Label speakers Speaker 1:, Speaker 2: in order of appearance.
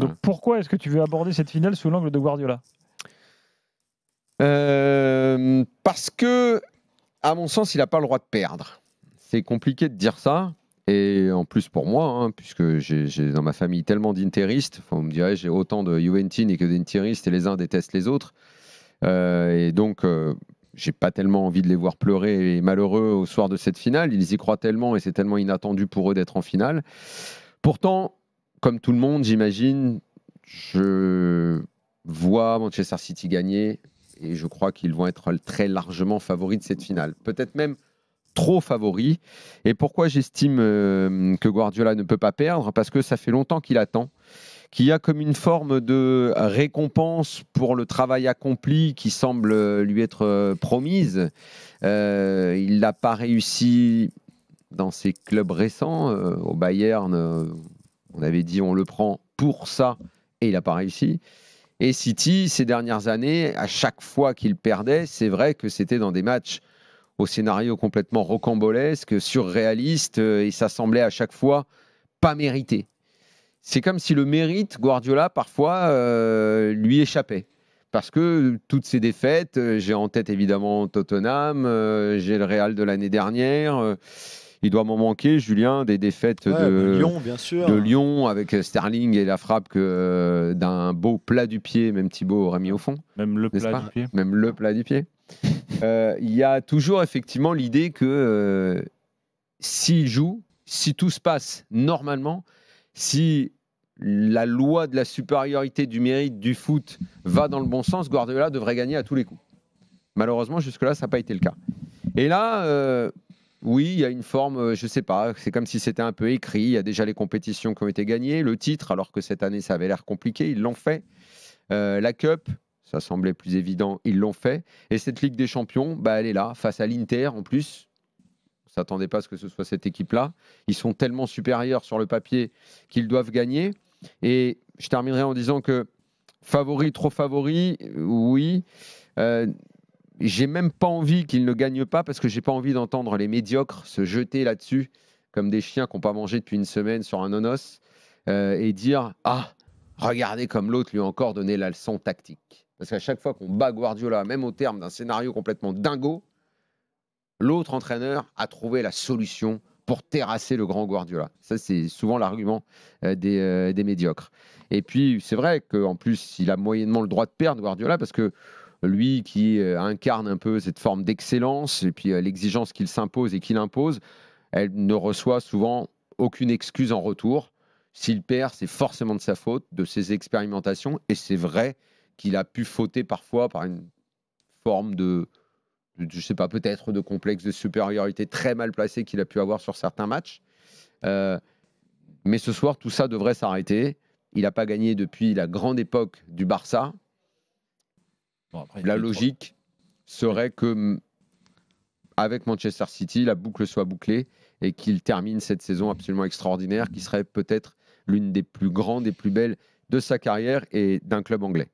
Speaker 1: Donc pourquoi est-ce que tu veux aborder cette finale sous l'angle de Guardiola euh, Parce que, à mon sens, il n'a pas le droit de perdre. C'est compliqué de dire ça. Et en plus pour moi, hein, puisque j'ai dans ma famille tellement d'interistes, enfin, vous me direz, j'ai autant de et que d'interistes et les uns détestent les autres. Euh, et donc, je euh, j'ai pas tellement envie de les voir pleurer et malheureux au soir de cette finale. Ils y croient tellement et c'est tellement inattendu pour eux d'être en finale. Pourtant, comme tout le monde, j'imagine, je vois Manchester City gagner et je crois qu'ils vont être très largement favoris de cette finale. Peut-être même trop favoris. Et pourquoi j'estime euh, que Guardiola ne peut pas perdre Parce que ça fait longtemps qu'il attend, qu'il y a comme une forme de récompense pour le travail accompli qui semble euh, lui être euh, promise. il n'a pas réussi dans ses clubs récents, au Bayern, on avait dit on le prend pour ça et il n'a pas réussi. Et City, ces dernières années, à chaque fois qu'il perdait, c'est vrai que c'était dans des matchs au scénario complètement rocambolesque, surréaliste, euh, et ça semblait à chaque fois pas mérité. C'est comme si le mérite, Guardiola, parfois, euh, lui échappait. Parce que toutes ces défaites, euh, j'ai en tête évidemment Tottenham, j'ai le Real de l'année dernière il doit m'en manquer, Julien, des défaites de, Lyon, bien sûr. de Lyon avec Sterling et la frappe que, euh, d'un beau plat du pied, même Thibaut aurait mis au fond. Même le plat du pied. Même le plat du pied. Euh, il y a toujours effectivement l'idée que euh, s'il joue, si tout se passe normalement, si la loi de la supériorité du mérite du foot va dans le bon sens, Guardiola devrait gagner à tous les coups. Malheureusement, jusque-là, ça n'a pas été le cas. Et là, oui, il y a une forme, euh, je sais pas, c'est comme si c'était un peu écrit. Il y a déjà les compétitions qui ont été gagnées, le titre, alors que cette année ça avait l'air compliqué, ils l'ont fait. Euh, la Cup, ça semblait plus évident, ils l'ont fait. Et cette Ligue des Champions, bah, elle est là, face à l'Inter en plus. On ne s'attendait pas à ce que ce soit cette équipe-là. Ils sont tellement supérieurs sur le papier qu'ils doivent gagner. Et je terminerai en disant que favori, trop favori, oui. Euh, j'ai même pas envie qu'il ne gagne pas parce que j'ai pas envie d'entendre les médiocres se jeter là-dessus comme des chiens qui n'ont pas mangé depuis une semaine sur un nonos euh, et dire Ah, regardez comme l'autre lui a encore donné la leçon tactique. Parce qu'à chaque fois qu'on bat Guardiola, même au terme d'un scénario complètement dingo, l'autre entraîneur a trouvé la solution pour terrasser le grand Guardiola. Ça, c'est souvent l'argument euh, des, euh, des, médiocres. Et puis, c'est vrai qu'en plus, il a moyennement le droit de perdre Guardiola parce que lui qui euh, incarne un peu cette forme d'excellence et puis euh, l'exigence qu'il s'impose et qu'il impose, elle ne reçoit souvent aucune excuse en retour. S'il perd, c'est forcément de sa faute, de ses expérimentations, et c'est vrai qu'il a pu fauter parfois par une forme de, je sais pas, peut-être de complexe de supériorité très mal placé qu'il a pu avoir sur certains matchs. Euh, mais ce soir, tout ça devrait s'arrêter. Il n'a pas gagné depuis la grande époque du Barça la logique serait que, avec Manchester City, la boucle soit bouclée et qu'il termine cette saison absolument extraordinaire, qui serait peut-être l'une des plus grandes et plus belles de sa carrière et d'un club anglais.